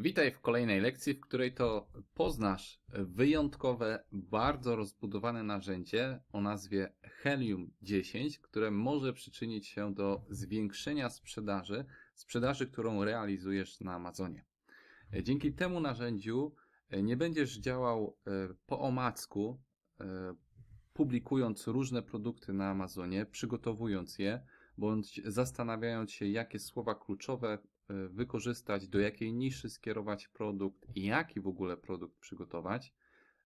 Witaj w kolejnej lekcji, w której to poznasz wyjątkowe, bardzo rozbudowane narzędzie o nazwie Helium 10, które może przyczynić się do zwiększenia sprzedaży, sprzedaży, którą realizujesz na Amazonie. E, dzięki temu narzędziu e, nie będziesz działał e, po omacku, publikując różne produkty na Amazonie, przygotowując je, bądź zastanawiając się, jakie słowa kluczowe Y, wykorzystać, do jakiej niszy skierować produkt i jaki w ogóle produkt przygotować,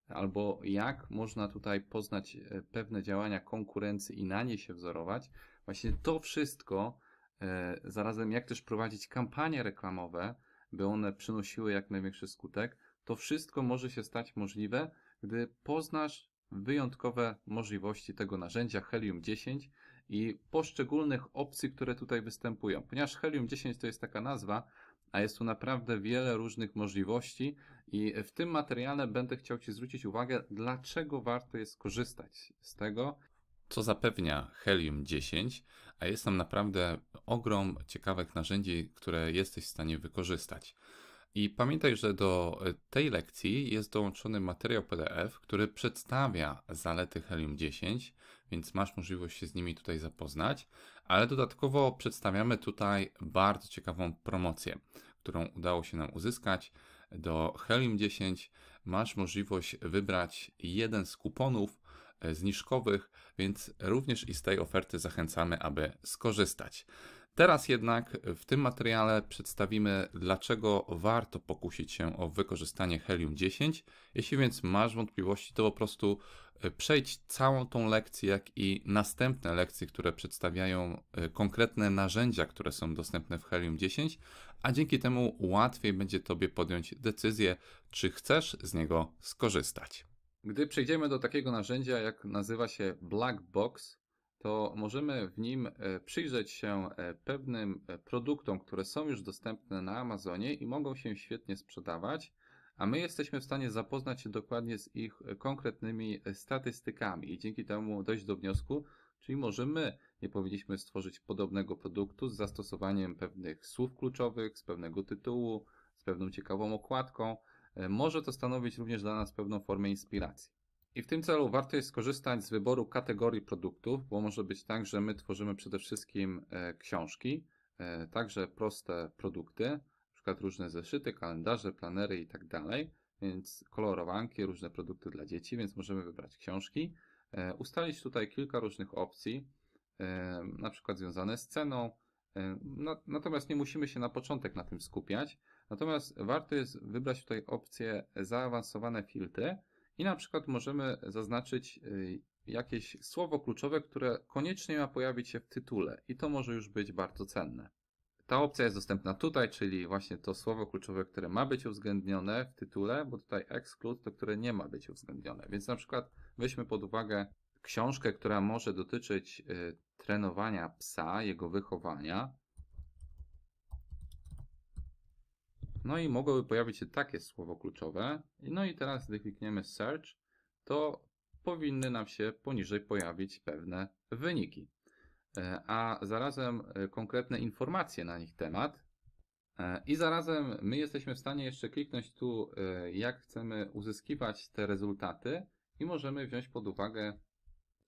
albo jak można tutaj poznać y, pewne działania konkurencji i na nie się wzorować. Właśnie to wszystko, y, zarazem jak też prowadzić kampanie reklamowe, by one przynosiły jak największy skutek, to wszystko może się stać możliwe, gdy poznasz wyjątkowe możliwości tego narzędzia Helium 10, i poszczególnych opcji, które tutaj występują. Ponieważ Helium 10 to jest taka nazwa, a jest tu naprawdę wiele różnych możliwości i w tym materiale będę chciał Ci zwrócić uwagę, dlaczego warto jest korzystać z tego, co zapewnia Helium 10, a jest tam naprawdę ogrom ciekawych narzędzi, które jesteś w stanie wykorzystać. I pamiętaj, że do e, tej lekcji jest dołączony materiał PDF, który przedstawia zalety Helium 10, więc masz możliwość się z nimi tutaj zapoznać, ale dodatkowo przedstawiamy tutaj bardzo ciekawą promocję, którą udało się nam uzyskać. Do Helium 10 masz możliwość wybrać jeden z kuponów e, zniżkowych, więc również i z tej oferty zachęcamy, aby skorzystać. Teraz jednak w tym materiale przedstawimy, dlaczego warto pokusić się o wykorzystanie Helium-10. Jeśli więc masz wątpliwości, to po prostu e, przejdź całą tą lekcję, jak i następne lekcje, które przedstawiają e, konkretne narzędzia, które są dostępne w Helium-10, a dzięki temu łatwiej będzie Tobie podjąć decyzję, czy chcesz z niego skorzystać. Gdy przejdziemy do takiego narzędzia, jak nazywa się Black Box, to możemy w nim e, przyjrzeć się e, pewnym e, produktom, które są już dostępne na Amazonie i mogą się świetnie sprzedawać, a my jesteśmy w stanie zapoznać się dokładnie z ich konkretnymi statystykami i dzięki temu dojść do wniosku, czyli możemy, nie powinniśmy stworzyć podobnego produktu z zastosowaniem pewnych słów kluczowych, z pewnego tytułu, z pewną ciekawą okładką. Może to stanowić również dla nas pewną formę inspiracji. I w tym celu warto jest skorzystać z wyboru kategorii produktów, bo może być tak, że my tworzymy przede wszystkim e, książki, e, także proste produkty, np. różne zeszyty, kalendarze, planery tak dalej. więc kolorowanki, różne produkty dla dzieci, więc możemy wybrać książki. E, ustalić tutaj kilka różnych opcji, na przykład związane z ceną, no, Natomiast nie musimy się na początek na tym skupiać. Natomiast warto jest wybrać tutaj opcję zaawansowane filtry, i na przykład możemy zaznaczyć y, jakieś słowo kluczowe, które koniecznie ma pojawić się w tytule i to może już być bardzo cenne. Ta opcja jest dostępna tutaj, czyli właśnie to słowo kluczowe, które ma być uwzględnione w tytule, bo tutaj exclude to, które nie ma być uwzględnione. Więc na przykład weźmy pod uwagę książkę, która może dotyczyć y, trenowania psa, jego wychowania, No i mogłyby pojawić się takie słowo kluczowe. No i teraz, gdy klikniemy search, to powinny nam się poniżej pojawić pewne wyniki, e, a zarazem e, konkretne informacje na nich temat. E, I zarazem my jesteśmy w stanie jeszcze kliknąć tu, jak chcemy uzyskiwać te rezultaty i możemy wziąć pod uwagę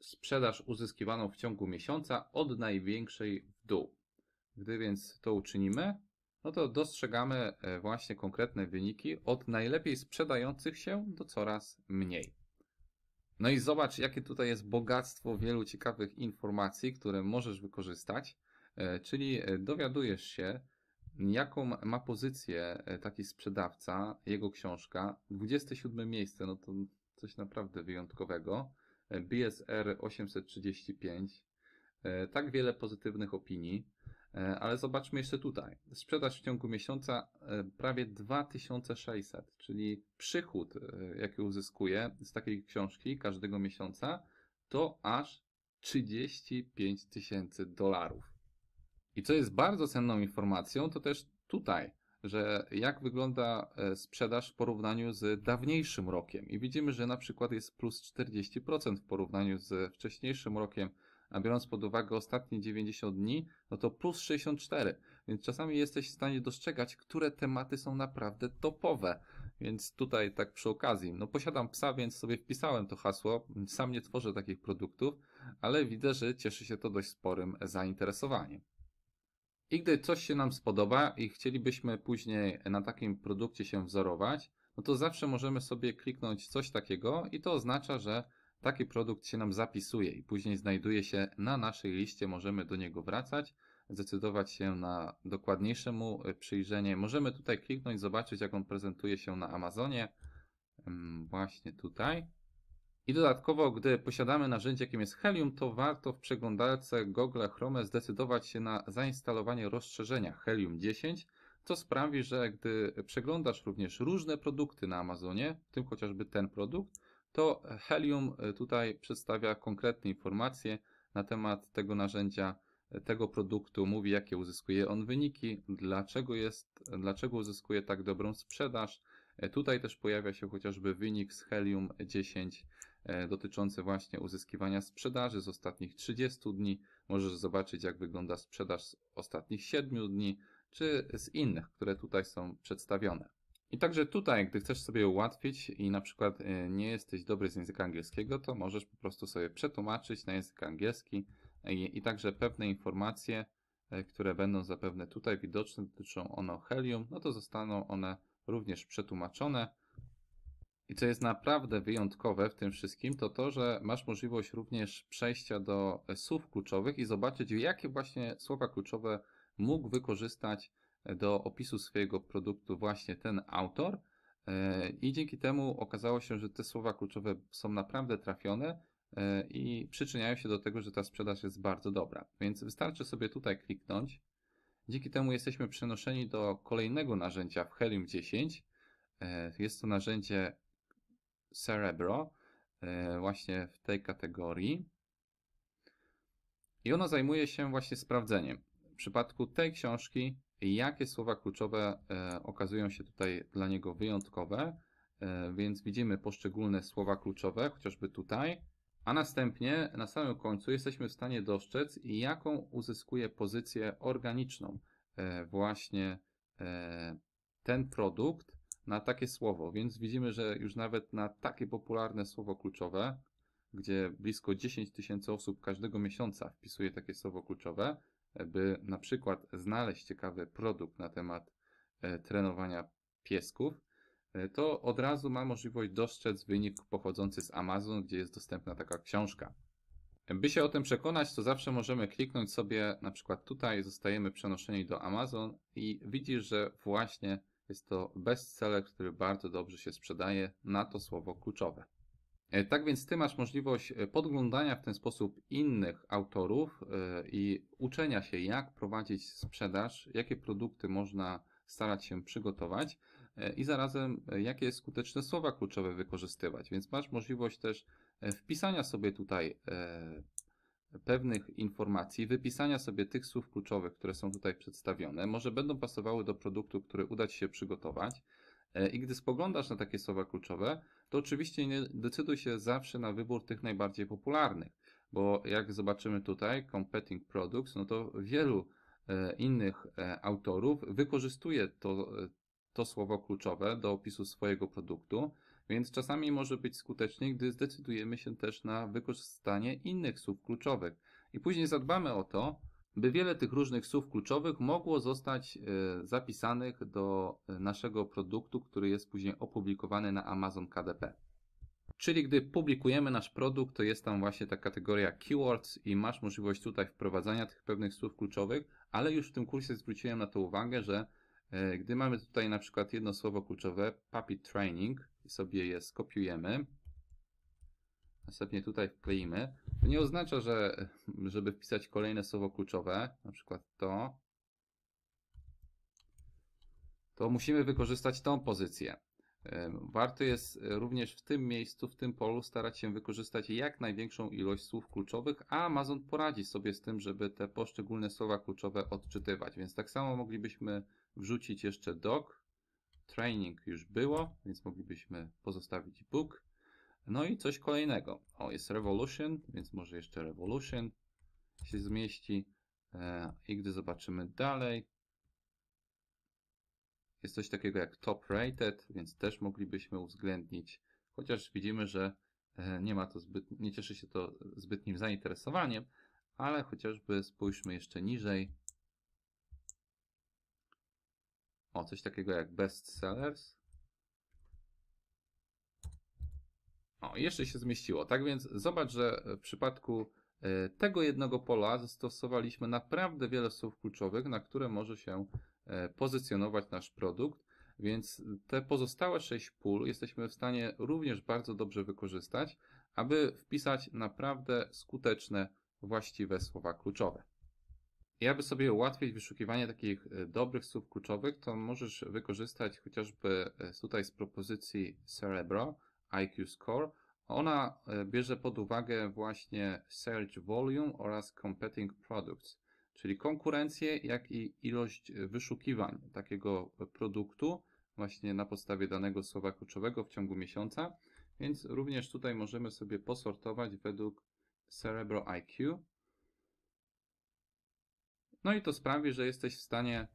sprzedaż uzyskiwaną w ciągu miesiąca od największej w dół. Gdy więc to uczynimy, no to dostrzegamy e, właśnie konkretne wyniki od najlepiej sprzedających się do coraz mniej. No i zobacz, jakie tutaj jest bogactwo wielu ciekawych informacji, które możesz wykorzystać, e, czyli e, dowiadujesz się, jaką ma pozycję taki sprzedawca, jego książka. 27 miejsce, no to coś naprawdę wyjątkowego. BSR 835, tak wiele pozytywnych opinii. E, ale zobaczmy jeszcze tutaj. Sprzedaż w ciągu miesiąca e, prawie 2600, czyli przychód, e, jaki uzyskuje z takiej książki każdego miesiąca, to aż 35 tysięcy dolarów. I co jest bardzo cenną informacją, to też tutaj, że jak wygląda sprzedaż w porównaniu z dawniejszym rokiem. I widzimy, że na przykład jest plus 40% w porównaniu z wcześniejszym rokiem, a biorąc pod uwagę ostatnie 90 dni, no to plus 64. Więc czasami jesteś w stanie dostrzegać, które tematy są naprawdę topowe. Więc tutaj tak przy okazji, no posiadam psa, więc sobie wpisałem to hasło. Sam nie tworzę takich produktów, ale widzę, że cieszy się to dość sporym zainteresowaniem. I gdy coś się nam spodoba i chcielibyśmy później na takim produkcie się wzorować, no to zawsze możemy sobie kliknąć coś takiego i to oznacza, że Taki produkt się nam zapisuje i później znajduje się na naszej liście, możemy do niego wracać, zdecydować się na dokładniejsze mu e, przyjrzenie. Możemy tutaj kliknąć, zobaczyć jak on prezentuje się na Amazonie, właśnie tutaj. I dodatkowo, gdy posiadamy narzędzie, jakim jest Helium, to warto w przeglądarce Google Chrome zdecydować się na zainstalowanie rozszerzenia Helium 10, co sprawi, że gdy przeglądasz również różne produkty na Amazonie, w tym chociażby ten produkt, to Helium e, tutaj przedstawia konkretne informacje na temat tego narzędzia, e, tego produktu, mówi jakie uzyskuje on wyniki, dlaczego, jest, dlaczego uzyskuje tak dobrą sprzedaż. E, tutaj też pojawia się chociażby wynik z Helium 10 dotyczący właśnie uzyskiwania sprzedaży z ostatnich 30 dni. Możesz zobaczyć jak wygląda sprzedaż z ostatnich 7 dni, czy z innych, które tutaj są przedstawione. I także tutaj, gdy chcesz sobie ułatwić i na przykład y, nie jesteś dobry z języka angielskiego, to możesz po prostu sobie przetłumaczyć na język angielski i, y, i także pewne informacje, y, które będą zapewne tutaj widoczne, dotyczą ono helium, no to zostaną one również przetłumaczone. I co jest naprawdę wyjątkowe w tym wszystkim, to to, że masz możliwość również przejścia do słów kluczowych i zobaczyć, jakie właśnie słowa kluczowe mógł wykorzystać do opisu swojego produktu właśnie ten autor e, i dzięki temu okazało się, że te słowa kluczowe są naprawdę trafione e, i przyczyniają się do tego, że ta sprzedaż jest bardzo dobra. Więc wystarczy sobie tutaj kliknąć. Dzięki temu jesteśmy przenoszeni do kolejnego narzędzia w Helium 10. E, jest to narzędzie Cerebro, właśnie w tej kategorii. I ono zajmuje się właśnie sprawdzeniem. W przypadku tej książki jakie słowa kluczowe e, okazują się tutaj dla niego wyjątkowe, e, więc widzimy poszczególne słowa kluczowe, chociażby tutaj, a następnie na samym końcu jesteśmy w stanie dostrzec, jaką uzyskuje pozycję organiczną e, właśnie ten produkt na takie słowo. Więc widzimy, że już nawet na takie popularne słowo kluczowe, gdzie blisko 10 tysięcy osób każdego miesiąca wpisuje takie słowo kluczowe, by na przykład znaleźć ciekawy produkt na temat e, trenowania piesków, e, to od razu ma możliwość dostrzec wynik pochodzący z Amazon, gdzie jest dostępna taka książka. By się o tym przekonać, to zawsze możemy kliknąć sobie na przykład tutaj, zostajemy przenoszeni do Amazon i widzisz, że właśnie jest to bestseller, który bardzo dobrze się sprzedaje na to słowo kluczowe. E, tak więc Ty masz możliwość e, podglądania w ten sposób innych autorów e, i uczenia się, jak prowadzić sprzedaż, jakie produkty można starać się przygotować i zarazem jakie skuteczne słowa kluczowe wykorzystywać. Więc masz możliwość też wpisania sobie tutaj pewnych informacji, wypisania sobie tych słów kluczowych, które są tutaj przedstawione, może będą pasowały do produktu, który uda Ci się przygotować. I gdy spoglądasz na takie słowa kluczowe, to oczywiście nie decyduj się zawsze na wybór tych najbardziej popularnych, bo jak zobaczymy tutaj, Competing Products, no to wielu e, innych e, autorów wykorzystuje to, e, to słowo kluczowe do opisu swojego produktu, więc czasami może być skuteczniej, gdy zdecydujemy się też na wykorzystanie innych słów kluczowych. I później zadbamy o to, by wiele tych różnych słów kluczowych mogło zostać e, zapisanych do e, naszego produktu, który jest później opublikowany na Amazon KDP. Czyli gdy publikujemy nasz produkt, to jest tam właśnie ta kategoria keywords i masz możliwość tutaj wprowadzania tych pewnych słów kluczowych, ale już w tym kursie zwróciłem na to uwagę, że e, gdy mamy tutaj na przykład jedno słowo kluczowe, puppy training, sobie je skopiujemy, następnie tutaj wkleimy, to nie oznacza, że żeby wpisać kolejne słowo kluczowe, na przykład to, to musimy wykorzystać tą pozycję. Warto jest również w tym miejscu, w tym polu starać się wykorzystać jak największą ilość słów kluczowych, a Amazon poradzi sobie z tym, żeby te poszczególne słowa kluczowe odczytywać. Więc tak samo moglibyśmy wrzucić jeszcze doc, training już było, więc moglibyśmy pozostawić book, no i coś kolejnego. O, jest Revolution, więc może jeszcze Revolution się zmieści. E, I gdy zobaczymy dalej, jest coś takiego jak top rated, więc też moglibyśmy uwzględnić, chociaż widzimy, że e, nie ma to zbyt, nie cieszy się to zbytnim zainteresowaniem, ale chociażby spójrzmy jeszcze niżej. O, coś takiego jak best sellers. O, jeszcze się zmieściło. Tak więc zobacz, że w przypadku e, tego jednego pola zastosowaliśmy naprawdę wiele słów kluczowych, na które może się e, pozycjonować nasz produkt, więc te pozostałe sześć pól jesteśmy w stanie również bardzo dobrze wykorzystać, aby wpisać naprawdę skuteczne, właściwe słowa kluczowe. I aby sobie ułatwić wyszukiwanie takich e, dobrych słów kluczowych, to możesz wykorzystać chociażby tutaj z propozycji Cerebro IQ Score. Ona e, bierze pod uwagę właśnie search volume oraz competing products, czyli konkurencję, jak i ilość wyszukiwań takiego produktu właśnie na podstawie danego słowa kluczowego w ciągu miesiąca. Więc również tutaj możemy sobie posortować według Cerebro IQ. No i to sprawi, że jesteś w stanie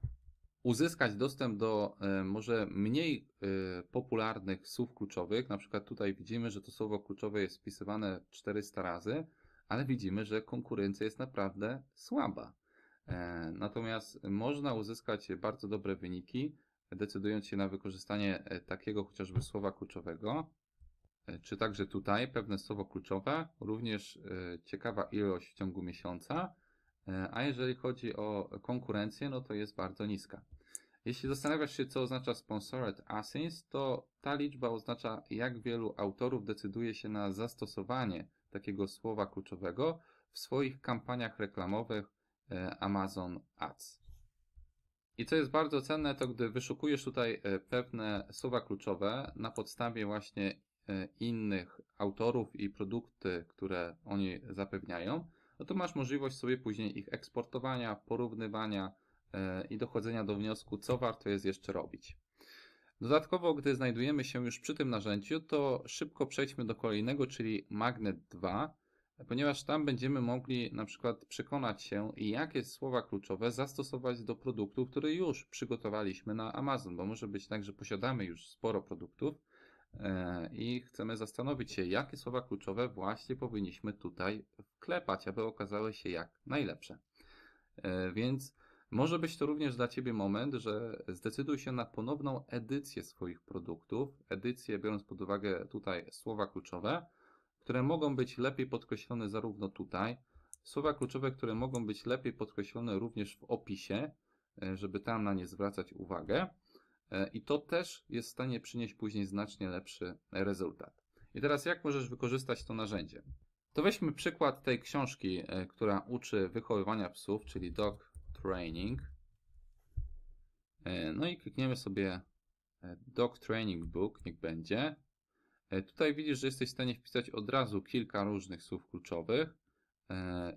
uzyskać dostęp do e, może mniej e, popularnych słów kluczowych. Na przykład tutaj widzimy, że to słowo kluczowe jest wpisywane 400 razy, ale widzimy, że konkurencja jest naprawdę słaba. E, natomiast można uzyskać bardzo dobre wyniki, decydując się na wykorzystanie takiego chociażby słowa kluczowego, czy także tutaj pewne słowo kluczowe, również ciekawa ilość w ciągu miesiąca, a jeżeli chodzi o konkurencję, no to jest bardzo niska. Jeśli zastanawiasz się, co oznacza Sponsored Asins, to ta liczba oznacza, jak wielu autorów decyduje się na zastosowanie takiego słowa kluczowego w swoich kampaniach reklamowych e, Amazon Ads. I co jest bardzo cenne, to gdy wyszukujesz tutaj e, pewne słowa kluczowe na podstawie właśnie e, innych autorów i produkty, które oni zapewniają, no to masz możliwość sobie później ich eksportowania, porównywania, E, i dochodzenia do wniosku, co warto jest jeszcze robić. Dodatkowo, gdy znajdujemy się już przy tym narzędziu, to szybko przejdźmy do kolejnego, czyli Magnet 2, ponieważ tam będziemy mogli na przykład przekonać się, jakie słowa kluczowe zastosować do produktu, który już przygotowaliśmy na Amazon, bo może być tak, że posiadamy już sporo produktów e, i chcemy zastanowić się, jakie słowa kluczowe właśnie powinniśmy tutaj wklepać, aby okazały się jak najlepsze. E, więc może być to również dla Ciebie moment, że zdecyduj się na ponowną edycję swoich produktów, edycję biorąc pod uwagę tutaj słowa kluczowe, które mogą być lepiej podkreślone zarówno tutaj, słowa kluczowe, które mogą być lepiej podkreślone również w opisie, e, żeby tam na nie zwracać uwagę. E, I to też jest w stanie przynieść później znacznie lepszy rezultat. I teraz jak możesz wykorzystać to narzędzie? To weźmy przykład tej książki, e, która uczy wychowywania psów, czyli Dog Training. E, no i klikniemy sobie e, Doc Training Book, niech będzie. E, tutaj widzisz, że jesteś w stanie wpisać od razu kilka różnych słów kluczowych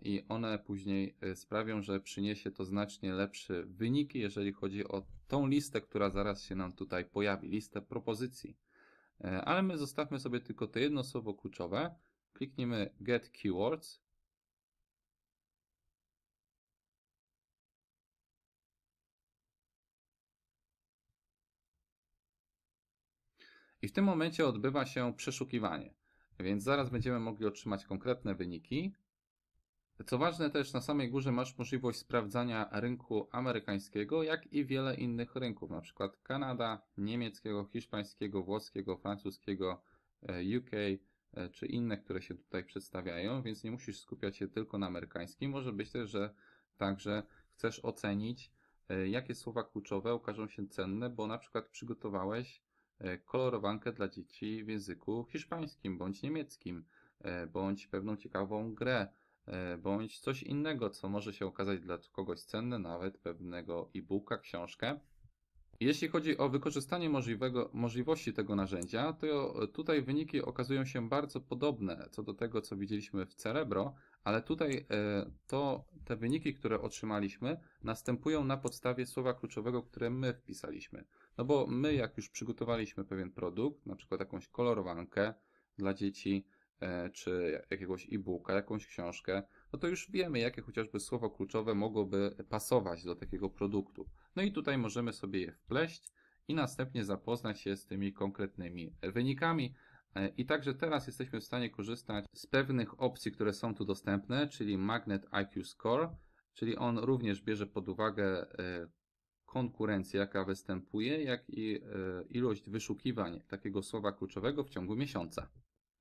i one później sprawią, że przyniesie to znacznie lepsze wyniki, jeżeli chodzi o tą listę, która zaraz się nam tutaj pojawi, listę propozycji. Ale my zostawmy sobie tylko to jedno słowo kluczowe. Klikniemy Get Keywords I w tym momencie odbywa się przeszukiwanie, więc zaraz będziemy mogli otrzymać konkretne wyniki. Co ważne też na samej górze masz możliwość sprawdzania rynku amerykańskiego, jak i wiele innych rynków, na przykład Kanada, niemieckiego, hiszpańskiego, włoskiego, francuskiego, e, UK e, czy inne, które się tutaj przedstawiają, więc nie musisz skupiać się tylko na amerykańskim. Może być też, że także chcesz ocenić, e, jakie słowa kluczowe okażą się cenne, bo na przykład przygotowałeś E, kolorowankę dla dzieci w języku hiszpańskim bądź niemieckim, e, bądź pewną ciekawą grę, e, bądź coś innego, co może się okazać dla kogoś cenne, nawet pewnego e-booka, książkę. Jeśli chodzi o wykorzystanie możliwego, możliwości tego narzędzia, to tutaj wyniki okazują się bardzo podobne co do tego, co widzieliśmy w Cerebro, ale tutaj to, te wyniki, które otrzymaliśmy, następują na podstawie słowa kluczowego, które my wpisaliśmy. No bo my, jak już przygotowaliśmy pewien produkt, na przykład jakąś kolorowankę dla dzieci, e, czy jakiegoś e-booka, jakąś książkę, no to już wiemy, jakie chociażby słowa kluczowe mogłoby pasować do takiego produktu. No i tutaj możemy sobie je wpleść i następnie zapoznać się z tymi konkretnymi wynikami. E, I także teraz jesteśmy w stanie korzystać z pewnych opcji, które są tu dostępne, czyli Magnet IQ Score, czyli on również bierze pod uwagę e, konkurencja, jaka występuje, jak i e, ilość wyszukiwań takiego słowa kluczowego w ciągu miesiąca.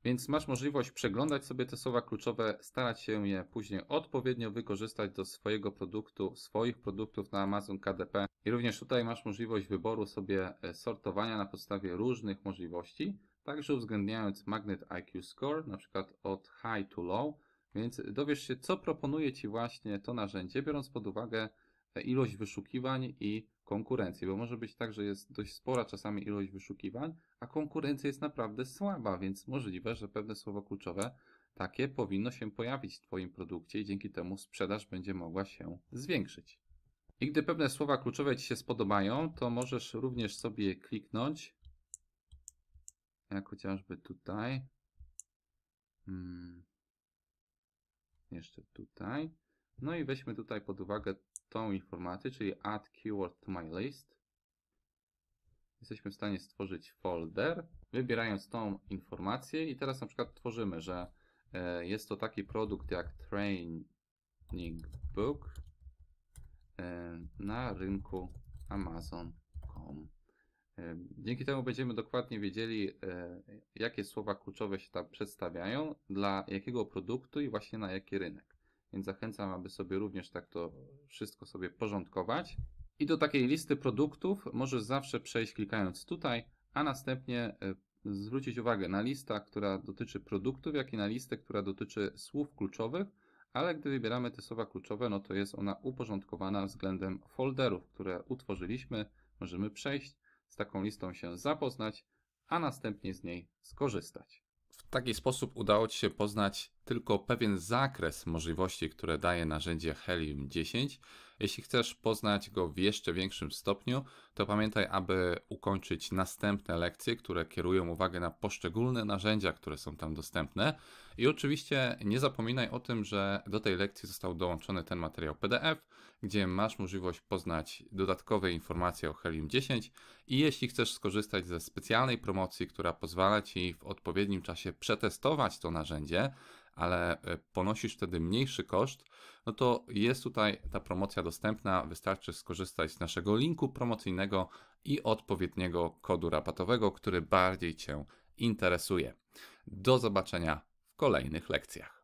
Więc masz możliwość przeglądać sobie te słowa kluczowe, starać się je później odpowiednio wykorzystać do swojego produktu, swoich produktów na Amazon KDP. I również tutaj masz możliwość wyboru sobie e, sortowania na podstawie różnych możliwości, także uwzględniając Magnet IQ Score, na przykład od high to low, więc dowiesz się, co proponuje Ci właśnie to narzędzie, biorąc pod uwagę ilość wyszukiwań i konkurencję, bo może być tak, że jest dość spora czasami ilość wyszukiwań, a konkurencja jest naprawdę słaba, więc możliwe, że pewne słowo kluczowe takie powinno się pojawić w Twoim produkcie i dzięki temu sprzedaż będzie mogła się zwiększyć. I gdy pewne słowa kluczowe Ci się spodobają, to możesz również sobie kliknąć, jak chociażby tutaj, hmm. jeszcze tutaj, no i weźmy tutaj pod uwagę tą informację, czyli add keyword to my list. Jesteśmy w stanie stworzyć folder, wybierając tą informację i teraz na przykład tworzymy, że e, jest to taki produkt jak Training Book e, na rynku Amazon.com. E, dzięki temu będziemy dokładnie wiedzieli, jakie słowa kluczowe się tam przedstawiają, dla jakiego produktu i właśnie na jaki rynek. Więc zachęcam, aby sobie również tak to wszystko sobie porządkować. I do takiej listy produktów możesz zawsze przejść klikając tutaj, a następnie e, zwrócić uwagę na listę, która dotyczy produktów, jak i na listę, która dotyczy słów kluczowych, ale gdy wybieramy te słowa kluczowe, no to jest ona uporządkowana względem folderów, które utworzyliśmy. Możemy przejść, z taką listą się zapoznać, a następnie z niej skorzystać. W taki sposób udało Ci się poznać tylko pewien zakres możliwości, które daje narzędzie Helium 10. Jeśli chcesz poznać go w jeszcze większym stopniu, to pamiętaj, aby ukończyć następne lekcje, które kierują uwagę na poszczególne narzędzia, które są tam dostępne. I oczywiście nie zapominaj o tym, że do tej lekcji został dołączony ten materiał PDF, gdzie masz możliwość poznać dodatkowe informacje o Helium 10 i jeśli chcesz skorzystać ze specjalnej promocji, która pozwala Ci w odpowiednim czasie przetestować to narzędzie, ale y, ponosisz wtedy mniejszy koszt, no to jest tutaj ta promocja dostępna. Wystarczy skorzystać z naszego linku promocyjnego i odpowiedniego kodu rabatowego, który bardziej Cię interesuje. Do zobaczenia w kolejnych lekcjach.